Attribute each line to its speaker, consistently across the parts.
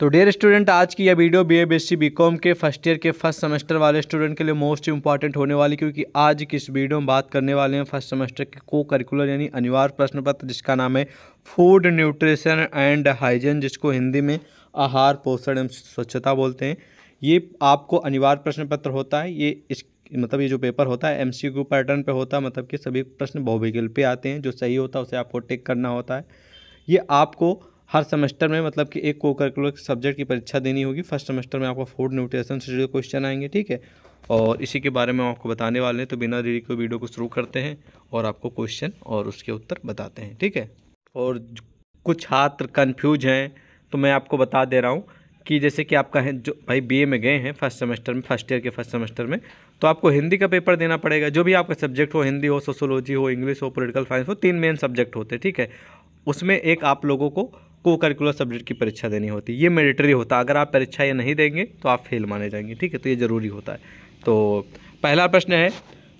Speaker 1: तो dear student आज की यह video B A B S C B com के फर्स्ट ईयर के फर्स्ट सेमेस्टर वाले स्टूडेंट के लिए मोस्ट इंपॉर्टेंट होने वाली क्योंकि आज की इस वीडियो में बात करने वाले हैं फर्स्ट सेमेस्टर के को करिकुलर यानी अनिवार्य प्रश्न पत्र जिसका नाम है फूड न्यूट्रिशन एंड हाइजीन जिसको हिंदी में आहार पोषण एवं स्वच्छता बोलते हैं ये आपको अनिवार्य प्रश्न पत्र होता है ये इस मतलब ये जो पेपर होता है एमसीक्यू पैटर्न पर होता है मतलब कि सभी प्रश्न बहुविकल्पी आते हैं जो सही होता है उसे आपको टिक करना होता है ये आपको हर सेमेस्टर में मतलब कि एक को करिकुलर सब्जेक्ट की परीक्षा देनी होगी फर्स्ट सेमेस्टर में आपको फूड न्यूट्रिशन से जुड़े क्वेश्चन आएंगे ठीक है और इसी के बारे में आपको बताने वाले हैं तो बिना देरी को वीडियो को शुरू करते हैं और आपको क्वेश्चन और उसके उत्तर बताते हैं ठीक है और कुछ छात्र कन्फ्यूज हैं तो मैं आपको बता दे रहा हूँ कि जैसे कि आपका है जो भाई बीए में गए हैं फर्स्ट सेमेस्टर में फर्स्ट ईयर के फर्स्ट सेमेस्टर में तो आपको हिंदी का पेपर देना पड़ेगा जो भी आपका सब्जेक्ट हो हिंदी हो सोशोलॉजी हो इंग्लिश हो पॉलिटिकल साइंस हो तीन मेन सब्जेक्ट होते हैं ठीक है उसमें एक आप लोगों को को करिकुलर सब्जेक्ट की परीक्षा देनी होती है ये मेडिटरी होता है अगर आप परीक्षा ये नहीं देंगे तो आप फेल माने जाएंगे ठीक है तो ये ज़रूरी होता है तो पहला प्रश्न है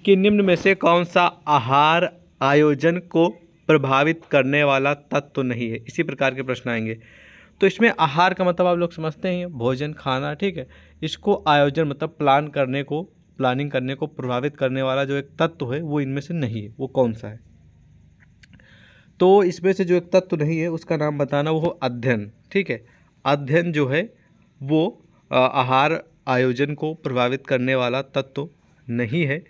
Speaker 1: कि निम्न में से कौन सा आहार आयोजन को प्रभावित करने वाला तत्व तो नहीं है इसी प्रकार के प्रश्न आएंगे तो इसमें आहार का मतलब आप लोग समझते हैं भोजन खाना ठीक है इसको आयोजन मतलब प्लान करने को प्लानिंग करने को प्रभावित करने वाला जो एक तत्व है वो इनमें से नहीं है वो कौन सा है तो इसमें से जो एक तत्व नहीं है उसका नाम बताना वो अध्ययन ठीक है अध्ययन जो है वो आहार आयोजन को प्रभावित करने वाला तत्व नहीं है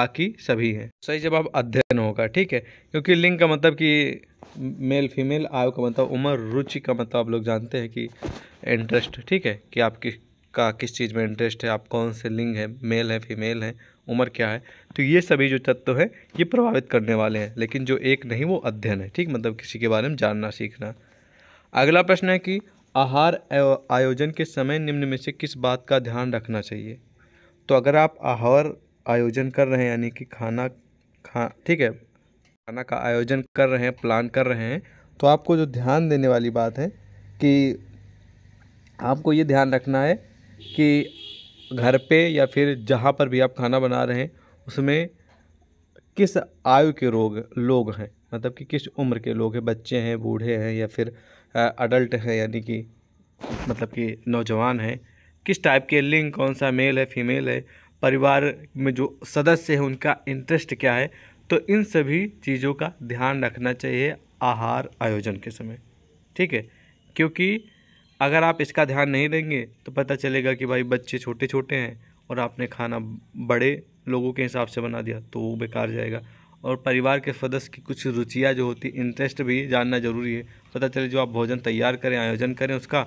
Speaker 1: बाकी सभी हैं सही जवाब अध्ययन होगा ठीक है क्योंकि लिंग का मतलब कि मेल फीमेल आयु का मतलब उम्र रुचि का मतलब आप लोग जानते हैं कि इंटरेस्ट ठीक है कि आप किस का किस चीज़ में इंटरेस्ट है आप कौन से लिंग है मेल है फीमेल है उम्र क्या है तो ये सभी जो तत्व हैं ये प्रभावित करने वाले हैं लेकिन जो एक नहीं वो अध्ययन है ठीक मतलब किसी के बारे में जानना सीखना अगला प्रश्न है कि आहार आयोजन के समय निम्न में से किस बात का ध्यान रखना चाहिए तो अगर आप आहार आयोजन कर रहे हैं यानी कि खाना खा ठीक है खाना का आयोजन कर रहे हैं प्लान कर रहे हैं तो आपको जो ध्यान देने वाली बात है कि आपको ये ध्यान रखना है कि घर पे या फिर जहाँ पर भी आप खाना बना रहे हैं उसमें किस आयु के रोग लोग हैं मतलब कि किस उम्र के लोग हैं बच्चे हैं बूढ़े हैं या फिर अडल्ट हैं यानी कि मतलब कि नौजवान हैं किस टाइप के लिंग कौन सा मेल है फीमेल है परिवार में जो सदस्य हैं उनका इंटरेस्ट क्या है तो इन सभी चीज़ों का ध्यान रखना चाहिए आहार आयोजन के समय ठीक है क्योंकि अगर आप इसका ध्यान नहीं देंगे तो पता चलेगा कि भाई बच्चे छोटे छोटे हैं और आपने खाना बड़े लोगों के हिसाब से बना दिया तो वो बेकार जाएगा और परिवार के सदस्य की कुछ रुचियाँ जो होती इंटरेस्ट भी जानना ज़रूरी है पता चले जो आप भोजन तैयार करें आयोजन करें उसका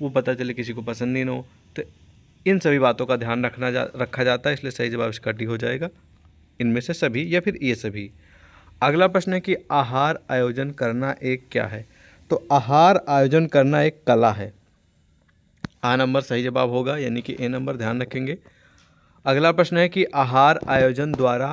Speaker 1: वो पता चले किसी को पसंद नहीं हो तो इन सभी बातों का ध्यान रखना जा रखा जाता है इसलिए सही जवाब इसका डी हो जाएगा इनमें से सभी या फिर ये सभी अगला प्रश्न है कि आहार आयोजन करना एक क्या है तो आहार आयोजन करना एक कला है आ नंबर सही जवाब होगा यानी कि ए नंबर ध्यान रखेंगे अगला प्रश्न है कि आहार आयोजन द्वारा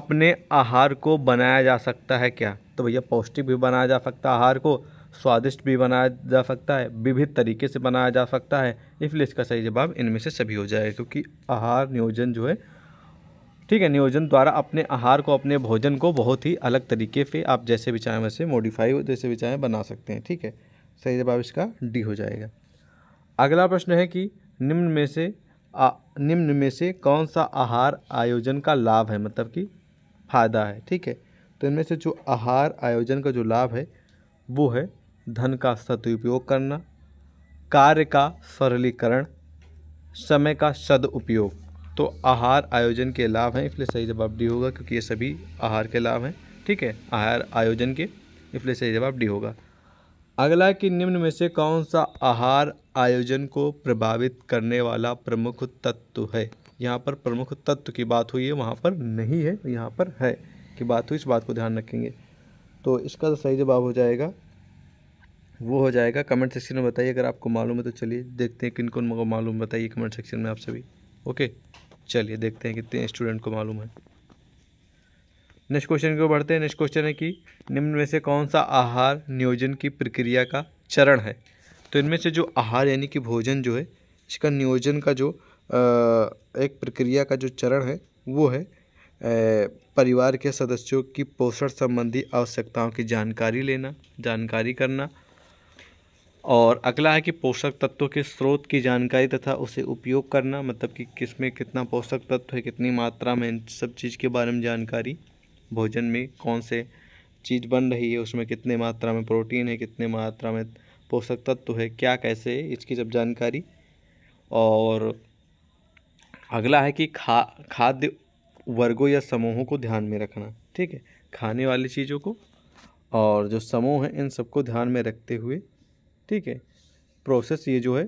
Speaker 1: अपने आहार को बनाया जा सकता है क्या तो भैया पौष्टिक भी बनाया जा सकता है आहार को स्वादिष्ट भी बनाया जा सकता है विभिन्न तरीके से बनाया जा सकता है इसलिए इसका सही जवाब इनमें से सभी हो जाएगा क्योंकि आहार नियोजन जो है ठीक है नियोजन द्वारा अपने आहार को अपने भोजन को बहुत ही अलग तरीके से आप जैसे भी चाहें वैसे मॉडिफाई जैसे भी चाहें बना सकते हैं ठीक है सही जवाब इसका डी हो जाएगा अगला प्रश्न है कि निम्न में से निम्न में से कौन सा आहार आयोजन का लाभ है मतलब कि फ़ायदा है ठीक है तो इनमें से जो आहार आयोजन का जो लाभ है वो है धन का सदुपयोग करना कार्य का सरलीकरण समय का सदुपयोग तो आहार आयोजन के लाभ हैं इसलिए सही जवाब डी होगा क्योंकि ये सभी आहार के लाभ हैं ठीक है आहार आयोजन के इसलिए सही जवाब डी होगा अगला कि निम्न में से कौन सा आहार आयोजन को प्रभावित करने वाला प्रमुख तत्व है यहाँ पर प्रमुख तत्व की बात हुई है वहाँ पर नहीं है यहाँ पर है की बात हुई इस बात को ध्यान रखेंगे तो इसका तो सही जवाब हो जाएगा वो हो जाएगा कमेंट सेक्शन में बताइए अगर आपको मालूम है तो चलिए देखते हैं किन कौन को मालूम बताइए कमेंट सेक्शन में आप सभी ओके चलिए देखते हैं कितने स्टूडेंट को मालूम है नेक्स्ट क्वेश्चन की ओर बढ़ते हैं नेक्स्ट क्वेश्चन है कि निम्न में से कौन सा आहार नियोजन की प्रक्रिया का चरण है तो इनमें से जो आहार यानी कि भोजन जो है इसका नियोजन का जो एक प्रक्रिया का जो चरण है वो है परिवार के सदस्यों की पोषण संबंधी आवश्यकताओं की जानकारी लेना जानकारी करना और अगला है कि पोषक तत्वों के स्रोत की जानकारी तथा उसे उपयोग करना मतलब कि किस में कितना पोषक तत्व है कितनी मात्रा में इन सब चीज़ के बारे में जानकारी भोजन में कौन से चीज़ बन रही है उसमें कितने मात्रा में प्रोटीन है कितने मात्रा में पोषक तत्व है क्या कैसे है इसकी जब जानकारी और अगला है कि खा खाद्य वर्गों या समूहों को ध्यान में रखना ठीक है खाने वाली चीज़ों को और जो समूह हैं इन सबको ध्यान में रखते हुए ठीक है प्रोसेस ये जो है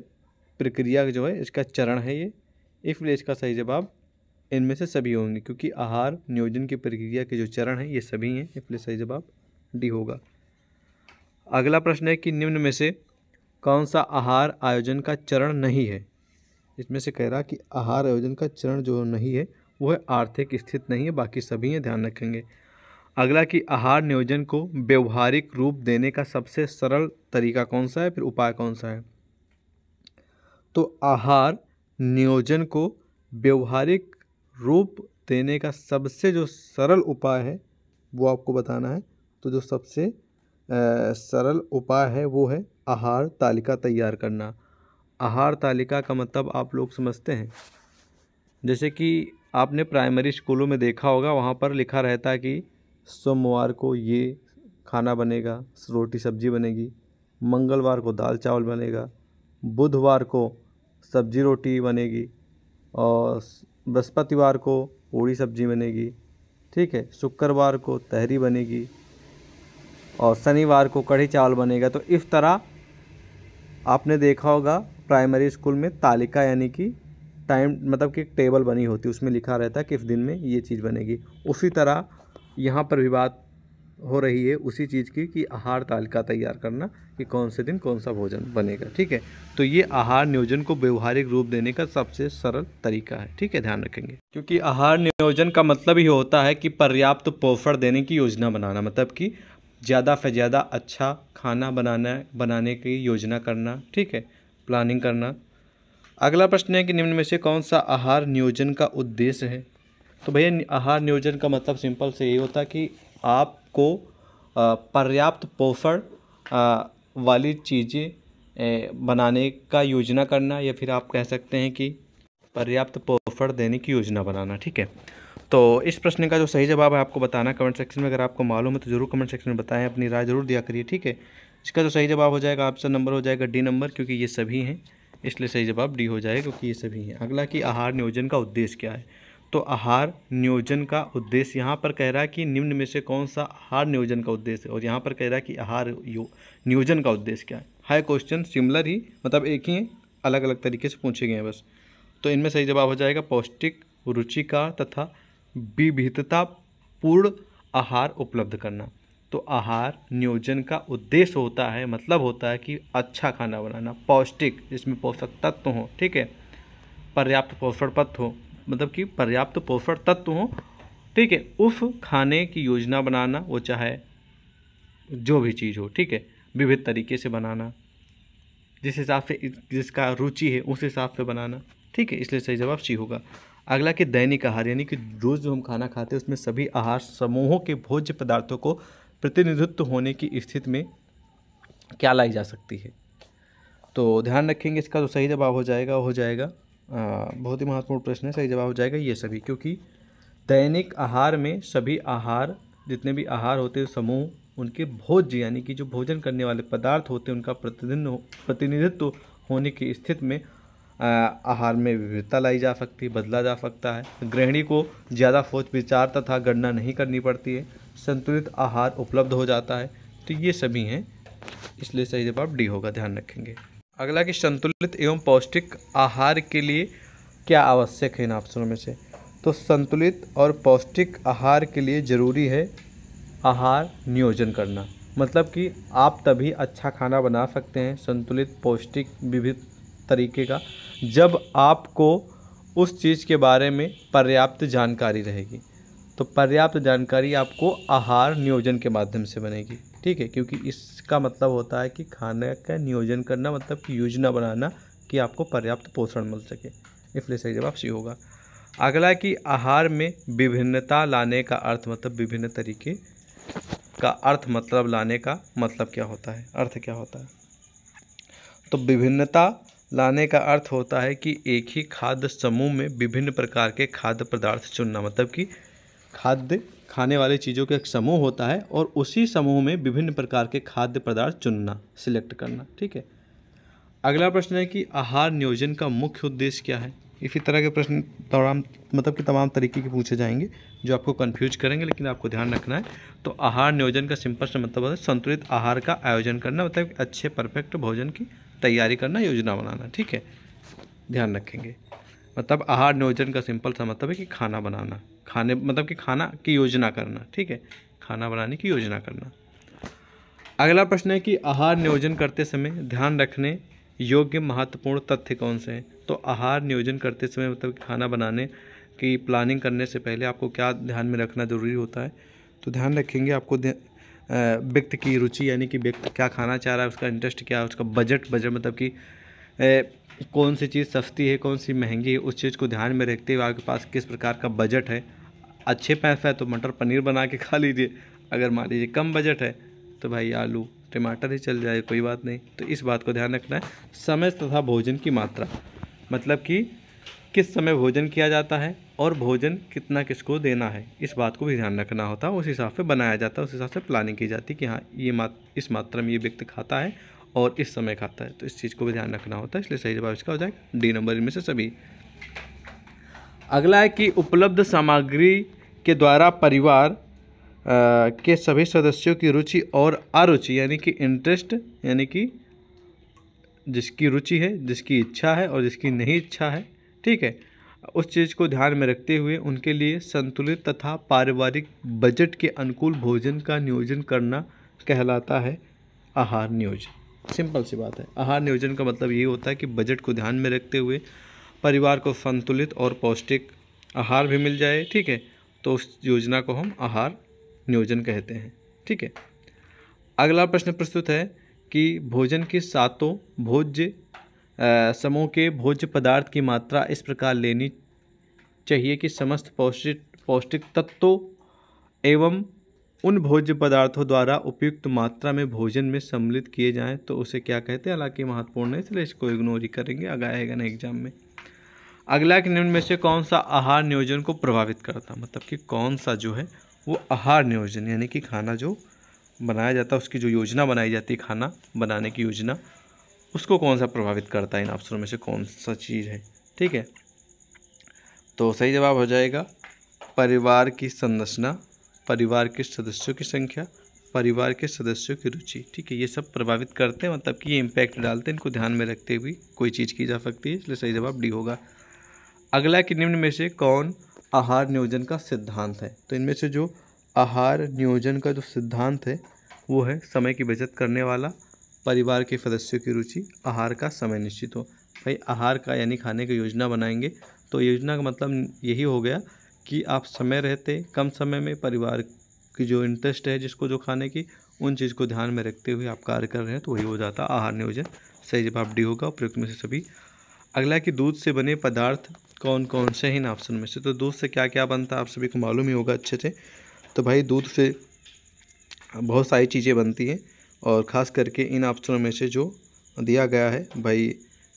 Speaker 1: प्रक्रिया जो है इसका चरण है ये इसलिए इसका सही जवाब इनमें से सभी होंगे क्योंकि आहार नियोजन की प्रक्रिया के जो चरण हैं ये सभी हैं इसलिए सही जवाब डी होगा अगला प्रश्न है कि निम्न में से कौन सा आहार आयोजन का चरण नहीं है इसमें से कह रहा कि आहार आयोजन का चरण जो नहीं है वो है आर्थिक स्थिति नहीं है बाकी सभी हैं ध्यान रखेंगे अगला कि आहार नियोजन को व्यवहारिक रूप देने का सबसे सरल तरीका कौन सा है फिर उपाय कौन सा है तो आहार नियोजन को व्यवहारिक रूप देने का सबसे जो सरल उपाय है वो आपको बताना है तो जो सबसे आ, सरल उपाय है वो है आहार तालिका तैयार करना आहार तालिका का मतलब आप लोग समझते हैं जैसे कि आपने प्राइमरी स्कूलों में देखा होगा वहाँ पर लिखा रहता है कि सोमवार को ये खाना बनेगा रोटी सब्जी बनेगी मंगलवार को दाल चावल बनेगा बुधवार को सब्जी रोटी बनेगी और बृहस्पतिवार को पूड़ी सब्जी बनेगी ठीक है शुक्रवार को तहरी बनेगी और शनिवार को कढ़ी चावल बनेगा तो इस तरह आपने देखा होगा प्राइमरी स्कूल में तालिका यानी कि टाइम मतलब कि टेबल बनी होती है उसमें लिखा रहता है कि इस दिन में ये चीज़ बनेगी उसी तरह यहाँ पर भी बात हो रही है उसी चीज़ की कि आहार तालिका तैयार करना कि कौन से दिन कौन सा भोजन बनेगा ठीक है तो ये आहार नियोजन को व्यवहारिक रूप देने का सबसे सरल तरीका है ठीक है ध्यान रखेंगे क्योंकि आहार नियोजन का मतलब ही होता है कि पर्याप्त तो पोषण देने की योजना बनाना मतलब कि ज़्यादा से ज़्यादा अच्छा खाना बनाना बनाने की योजना करना ठीक है प्लानिंग करना अगला प्रश्न है कि निम्न में से कौन सा आहार नियोजन का उद्देश्य है तो भैया आहार नियोजन का मतलब सिंपल से यही होता है कि आपको पर्याप्त पोषण वाली चीज़ें बनाने का योजना करना या फिर आप कह सकते हैं कि पर्याप्त पोषण देने की योजना बनाना ठीक है तो इस प्रश्न का जो सही जवाब है आपको बताना कमेंट सेक्शन में अगर आपको मालूम है तो ज़रूर कमेंट सेक्शन में बताएं अपनी राय ज़रूर दिया करिए ठीक है इसका जो सही जवाब हो जाएगा ऑप्शन नंबर हो जाएगा डी नंबर क्योंकि ये सभी हैं इसलिए सही जवाब डी हो जाएगा क्योंकि ये सभी हैं अगला कि आहार नियोजन का उद्देश्य क्या है तो आहार नियोजन का उद्देश्य यहाँ पर कह रहा है कि निम्न में से कौन सा आहार नियोजन का उद्देश्य है और यहाँ पर कह रहा है कि आहार नियोजन का उद्देश्य क्या है हाई क्वेश्चन सिमिलर ही मतलब एक ही अलग अलग तरीके से पूछे गए हैं बस तो इनमें सही जवाब हो जाएगा पौष्टिक रुचिकार तथा विविधता पूर्ण आहार उपलब्ध करना तो आहार नियोजन का उद्देश्य होता है मतलब होता है कि अच्छा खाना बनाना पौष्टिक जिसमें पोषक तत्व हो ठीक है पर्याप्त पोषण पत्र हो मतलब कि पर्याप्त पोषण तत्व हो ठीक है उस खाने की योजना बनाना वो चाहे जो भी चीज़ हो ठीक है विविध तरीके से बनाना जिस हिसाब से जिसका रुचि है उस हिसाब से बनाना ठीक है इसलिए सही जवाब सी होगा अगला कि दैनिक आहार यानी कि रोज़ जो हम खाना खाते हैं उसमें सभी आहार समूहों के भोज्य पदार्थों को प्रतिनिधित्व होने की स्थिति में क्या लाई जा सकती है तो ध्यान रखेंगे इसका तो सही जवाब हो जाएगा हो जाएगा बहुत ही महत्वपूर्ण प्रश्न है सही जवाब हो जाएगा ये सभी क्योंकि दैनिक आहार में सभी आहार जितने भी आहार होते हैं समूह उनके भोज्य यानी कि जो भोजन करने वाले पदार्थ होते हैं उनका प्रतिदिन प्रतिनिधित्व होने की स्थिति में आहार में विविधता लाई जा सकती है बदला जा सकता है गृहिणी को ज़्यादा सोच विचार तथा गणना नहीं करनी पड़ती है संतुलित आहार उपलब्ध हो जाता है तो ये सभी हैं इसलिए सही जवाब डी होगा ध्यान रखेंगे अगला कि संतुलित एवं पौष्टिक आहार के लिए क्या आवश्यक है इन ऑप्शनों में से तो संतुलित और पौष्टिक आहार के लिए ज़रूरी है आहार नियोजन करना मतलब कि आप तभी अच्छा खाना बना सकते हैं संतुलित पौष्टिक विविध तरीके का जब आपको उस चीज़ के बारे में पर्याप्त जानकारी रहेगी तो पर्याप्त जानकारी आपको आहार नियोजन के माध्यम से बनेगी ठीक है क्योंकि इसका मतलब होता है कि खाने का नियोजन करना मतलब कि योजना बनाना कि आपको पर्याप्त पोषण मिल सके इसलिए सही जवाब सी होगा अगला कि आहार में विभिन्नता लाने का अर्थ मतलब विभिन्न तरीके का अर्थ मतलब लाने का मतलब क्या होता है अर्थ क्या होता है तो विभिन्नता लाने का अर्थ होता है कि एक ही खाद्य समूह में विभिन्न प्रकार के खाद्य पदार्थ चुनना मतलब कि खाद्य खाने वाली चीज़ों का एक समूह होता है और उसी समूह में विभिन्न प्रकार के खाद्य पदार्थ चुनना सिलेक्ट करना ठीक है अगला प्रश्न है कि आहार नियोजन का मुख्य उद्देश्य क्या है इसी तरह के प्रश्न तमाम मतलब कि तमाम तरीके के पूछे जाएंगे जो आपको कन्फ्यूज करेंगे लेकिन आपको ध्यान रखना है तो आहार नियोजन का सिंपल से मतलब होता है संतुलित आहार का आयोजन करना मतलब अच्छे परफेक्ट भोजन की तैयारी करना योजना बनाना ठीक है ध्यान रखेंगे मतलब आहार नियोजन का सिंपल सा मतलब है कि खाना बनाना खाने मतलब कि खाना की योजना करना ठीक है खाना बनाने की योजना करना अगला प्रश्न है कि आहार नियोजन करते समय ध्यान रखने योग्य महत्वपूर्ण तथ्य कौन से हैं तो आहार नियोजन करते समय मतलब खाना बनाने की प्लानिंग करने से पहले आपको क्या ध्यान में रखना ज़रूरी होता है तो ध्यान रखेंगे आपको व्यक्ति की रुचि यानी कि व्यक्ति क्या खाना चाह रहा है उसका इंटरेस्ट क्या है उसका बजट बजट मतलब कि कौन सी चीज़ सस्ती है कौन सी महंगी है उस चीज़ को ध्यान में रखते हुए आपके पास किस प्रकार का बजट है अच्छे पैसा है तो मटर पनीर बना के खा लीजिए अगर मान लीजिए कम बजट है तो भाई आलू टमाटर ही चल जाए कोई बात नहीं तो इस बात को ध्यान रखना है समय तथा भोजन की मात्रा मतलब कि किस समय भोजन किया जाता है और भोजन कितना किसको देना है इस बात को भी ध्यान रखना होता है उस हिसाब से बनाया जाता है उस हिसाब से प्लानिंग की जाती है कि हाँ ये मात इस मात्रा में ये व्यक्ति खाता है और इस समय खाता है तो इस चीज़ को भी ध्यान रखना होता है इसलिए सही जवाब इसका हो जाएगा डी नंबर इनमें से सभी अगला है कि उपलब्ध सामग्री के द्वारा परिवार के सभी सदस्यों की रुचि और अरुचि यानी कि इंटरेस्ट यानी कि जिसकी रुचि है जिसकी इच्छा है और जिसकी नहीं इच्छा है ठीक है उस चीज़ को ध्यान में रखते हुए उनके लिए संतुलित तथा पारिवारिक बजट के अनुकूल भोजन का नियोजन करना कहलाता है आहार नियोजन सिंपल सी बात है आहार नियोजन का मतलब ये होता है कि बजट को ध्यान में रखते हुए परिवार को संतुलित और पौष्टिक आहार भी मिल जाए ठीक है तो उस योजना को हम आहार नियोजन कहते हैं ठीक है अगला प्रश्न प्रस्तुत है कि भोजन के सातों भोज्य समूह के भोज्य पदार्थ की मात्रा इस प्रकार लेनी चाहिए कि समस्त पौष्टिक पौष्टिक तत्वों एवं उन भोज्य पदार्थों द्वारा उपयुक्त मात्रा में भोजन में सम्मिलित किए जाएं तो उसे क्या कहते हैं हालांकि महत्वपूर्ण है इसलिए इसको इग्नोर ही करेंगे आगे आएगा ना एग्जाम में अगला कि निम्न में से कौन सा आहार नियोजन को प्रभावित करता है मतलब कि कौन सा जो है वो आहार नियोजन यानी कि खाना जो बनाया जाता है उसकी जो योजना बनाई जाती है खाना बनाने की योजना उसको कौन सा प्रभावित करता है इन अवसरों में से कौन सा चीज़ है ठीक है तो सही जवाब हो जाएगा परिवार की संरचना परिवार के सदस्यों की संख्या परिवार के सदस्यों की रुचि ठीक है ये सब प्रभावित करते हैं मतलब कि ये इम्पैक्ट डालते हैं इनको ध्यान में रखते हुए कोई चीज़ की जा सकती है इसलिए सही जवाब डी होगा अगला कि निम्न में से कौन आहार नियोजन का सिद्धांत है तो इनमें से जो आहार नियोजन का जो सिद्धांत है वो है समय की बचत करने वाला परिवार के सदस्यों की रुचि आहार का समय निश्चित हो भाई आहार का यानी खाने की योजना बनाएंगे तो योजना का मतलब यही हो गया कि आप समय रहते कम समय में परिवार की जो इंटरेस्ट है जिसको जो खाने की उन चीज़ को ध्यान में रखते हुए आप कार्य कर रहे हैं तो वही हो जाता आहार नियोजन सही जवाब डी होगा उपयुक्त में से सभी अगला कि दूध से बने पदार्थ कौन कौन से हैं इन ऑप्शन में से तो दूध से क्या क्या बनता है आप सभी को मालूम ही होगा अच्छे से तो भाई दूध से बहुत सारी चीज़ें बनती हैं और ख़ास करके इन ऑप्शनों में से जो दिया गया है भाई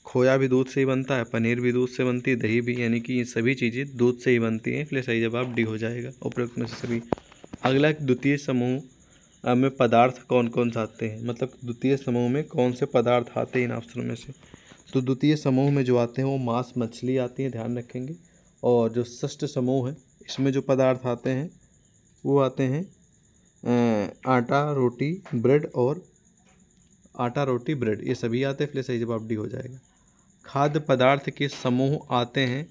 Speaker 1: खोया भी दूध से ही बनता है पनीर भी दूध से बनती है दही भी यानी कि ये सभी चीज़ें दूध से ही बनती हैं इसलिए सही जवाब डी हो जाएगा उपरोक्त में से सभी अगला द्वितीय समूह में पदार्थ कौन कौन से आते हैं मतलब द्वितीय समूह में कौन से पदार्थ आते हैं इन ऑप्शनों में से तो द्वितीय समूह में जो आते हैं वो मांस मछली आती है ध्यान रखेंगे और जो षष्ठ समूह है इसमें जो पदार्थ आते हैं वो आते हैं आटा रोटी ब्रेड और आटा रोटी ब्रेड ये सभी आते हैं इसलिए सही जवाब डी हो जाएगा खाद्य पदार्थ के समूह आते हैं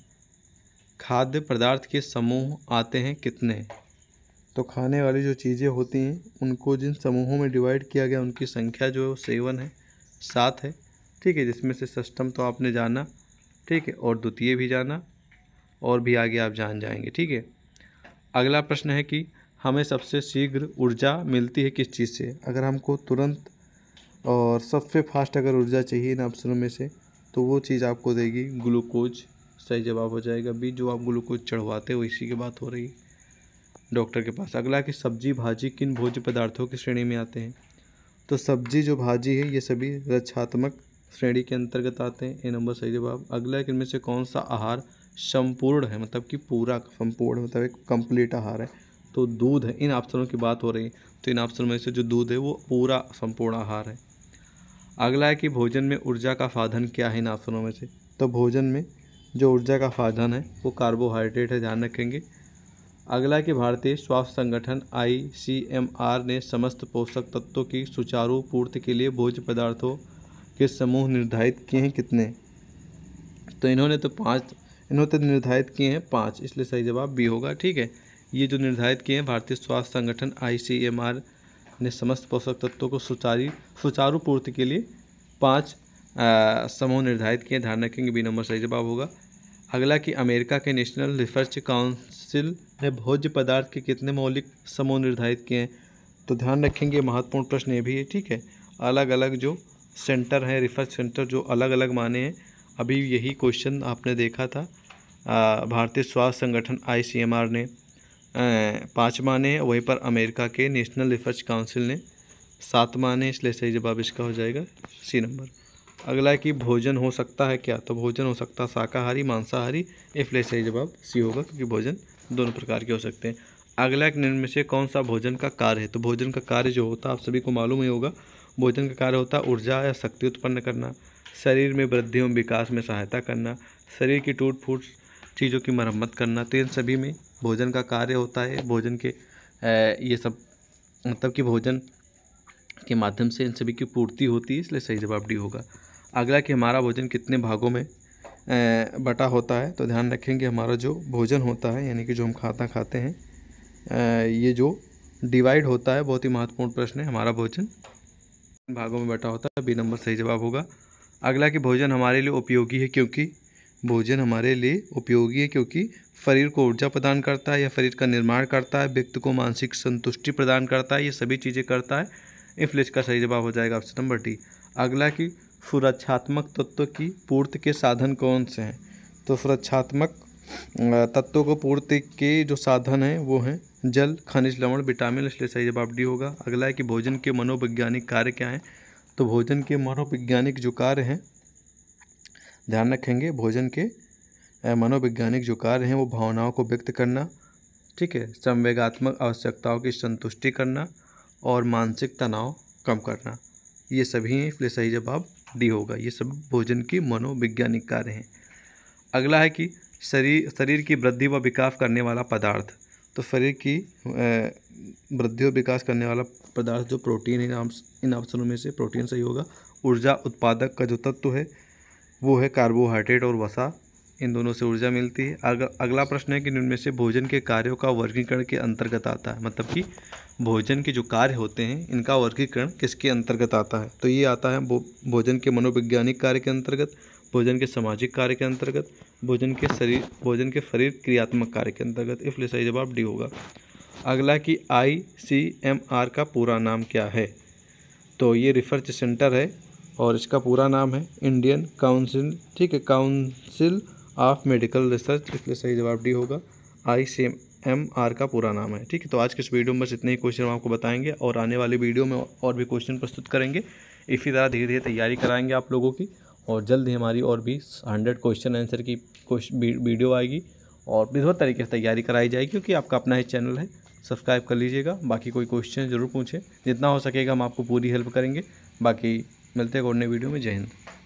Speaker 1: खाद्य पदार्थ के समूह आते हैं कितने तो खाने वाली जो चीज़ें होती हैं उनको जिन समूहों में डिवाइड किया गया उनकी संख्या जो है वो सेवन है सात है ठीक है जिसमें से सिस्टम तो आपने जाना ठीक है और द्वितीय भी जाना और भी आगे आप जान जाएंगे ठीक है अगला प्रश्न है कि हमें सबसे शीघ्र ऊर्जा मिलती है किस चीज़ से अगर हमको तुरंत और सबसे फास्ट अगर ऊर्जा चाहिए इन ऑप्शनों में से तो वो चीज़ आपको देगी ग्लूकोज सही जवाब हो जाएगा बी जो आप ग्लूकोज चढ़वाते हो इसी की बात हो रही है डॉक्टर के पास अगला कि सब्जी भाजी किन भोज्य पदार्थों की श्रेणी में आते हैं तो सब्जी जो भाजी है ये सभी रक्षात्मक श्रेणी के अंतर्गत आते हैं ए नंबर सही जवाब अगला है कि इनमें से कौन सा आहार संपूर्ण है मतलब कि पूरा संपूर्ण मतलब एक कंप्लीट आहार है तो दूध है इन ऑप्शनों की बात हो रही है तो इन ऑप्शनों में से जो दूध है वो पूरा संपूर्ण आहार है अगला है कि भोजन में ऊर्जा का साधन क्या है इन ऑप्शनों में से तो भोजन में जो ऊर्जा का साधन है वो कार्बोहाइड्रेट है ध्यान रखेंगे अगला कि भारतीय स्वास्थ्य संगठन आर ने समस्त पोषक तत्वों की सुचारू पूर्ति के लिए भोज पदार्थों के समूह निर्धारित किए हैं कितने तो इन्होंने तो पाँच इन्होंने तो निर्धारित किए हैं पाँच इसलिए सही जवाब बी होगा ठीक है ये जो निर्धारित किए हैं भारतीय स्वास्थ्य संगठन आर अपने समस्त पोषक तत्वों को सुचारी सुचारू पूर्ति के लिए पाँच समूह निर्धारित किए ध्यान रखेंगे बी नंबर सही जवाब होगा अगला कि अमेरिका के नेशनल रिसर्च काउंसिल ने भोज्य पदार्थ के कितने मौलिक समूह निर्धारित किए हैं तो ध्यान रखेंगे महत्वपूर्ण प्रश्न ये भी है ठीक है अलग अलग जो सेंटर हैं रिसर्च सेंटर जो अलग अलग माने हैं अभी यही क्वेश्चन आपने देखा था भारतीय स्वास्थ्य संगठन आई ने पाँचवा ने वहीं पर अमेरिका के नेशनल रिसर्च काउंसिल ने सातवा ने इसलिए सही जवाब इसका हो जाएगा सी नंबर अगला है कि भोजन हो सकता है क्या तो भोजन हो सकता है शाकाहारी मांसाहारी इसलिए सही जवाब सी होगा क्योंकि भोजन दोनों प्रकार के हो सकते हैं अगला एक निर्णय से कौन सा भोजन का कार्य है तो भोजन का कार्य जो होता है आप सभी को मालूम ही होगा भोजन का कार्य होता है ऊर्जा या शक्ति उत्पन्न करना शरीर में वृद्धि एवं विकास में सहायता करना शरीर की टूट फूट चीज़ों की मरम्मत करना तो इन सभी में भोजन का कार्य होता है भोजन के ये सब मतलब कि भोजन के माध्यम से इन सभी की पूर्ति होती है इसलिए सही जवाब डी होगा अगला कि हमारा भोजन कितने भागों में बटा होता है तो ध्यान रखेंगे हमारा जो भोजन होता है यानी कि जो हम खाता खाते हैं ये जो डिवाइड होता है बहुत ही महत्वपूर्ण प्रश्न है हमारा भोजन भागों में बटा होता है बी नंबर सही जवाब होगा अगला कि भोजन हमारे लिए उपयोगी है क्योंकि भोजन हमारे लिए उपयोगी है क्योंकि शरीर को ऊर्जा प्रदान करता है या शरीर का निर्माण करता है व्यक्ति को मानसिक संतुष्टि प्रदान करता है ये सभी चीज़ें करता है इफ्लिज का सही जवाब हो जाएगा ऑप्शन नंबर डी अगला कि सुरक्षात्मक तत्व की पूर्ति के साधन कौन से हैं तो सुरक्षात्मक तत्वों को पूर्ति के जो साधन हैं वो हैं जल खनिज लवण विटामिन इसलिए सही जवाब डी होगा अगला है कि भोजन के मनोवैज्ञानिक कार्य क्या हैं तो भोजन के मनोवैज्ञानिक जो कार्य हैं ध्यान रखेंगे भोजन के मनोवैज्ञानिक जो कार्य हैं वो भावनाओं को व्यक्त करना ठीक है संवेगात्मक आवश्यकताओं की संतुष्टि करना और मानसिक तनाव कम करना ये सभी हैं इसलिए सही जवाब डी होगा ये सब भोजन की मनोवैज्ञानिक कार्य हैं अगला है कि शरीर शरीर की वृद्धि व विकास करने वाला पदार्थ तो शरीर की वृद्धि और विकास करने वाला पदार्थ जो प्रोटीन है इन ऑप्शनों में से प्रोटीन सही होगा ऊर्जा उत्पादक का जो तत्व है वो है कार्बोहाइड्रेट और वसा इन दोनों से ऊर्जा मिलती है अग, अगला प्रश्न है कि इनमें से भोजन के कार्यों का वर्गीकरण के अंतर्गत आता है मतलब कि भोजन के जो कार्य होते हैं इनका वर्गीकरण किसके अंतर्गत आता है तो ये आता है भोजन के मनोवैज्ञानिक कार्य के अंतर्गत भोजन के सामाजिक कार्य के अंतर्गत भोजन के शरीर भोजन के शरीर क्रियात्मक कार्य के अंतर्गत इसलिए सही जवाब डी होगा अगला कि आई सी एम आर का पूरा नाम क्या है तो ये रिसर्च सेंटर है और इसका पूरा नाम है इंडियन काउंसिल ठीक है काउंसिल ऑफ मेडिकल रिसर्च इसलिए सही जवाब डी होगा आई सी एम आर का पूरा नाम है ठीक है तो आज के इस वीडियो में बस इतने ही क्वेश्चन हम आपको बताएंगे और आने वाली वीडियो में और भी क्वेश्चन प्रस्तुत करेंगे इसी तरह धीरे धीरे तैयारी कराएंगे आप लोगों की और जल्द ही हमारी और भी हंड्रेड क्वेश्चन आंसर की वीडियो आएगी और बहुत तरीके से तैयारी कराई जाएगी क्योंकि आपका अपना ही चैनल है सब्सक्राइब कर लीजिएगा बाकी कोई क्वेश्चन ज़रूर पूछें जितना हो सकेगा हम आपको पूरी हेल्प करेंगे बाकी मिलते हैं और वीडियो में जय हिंद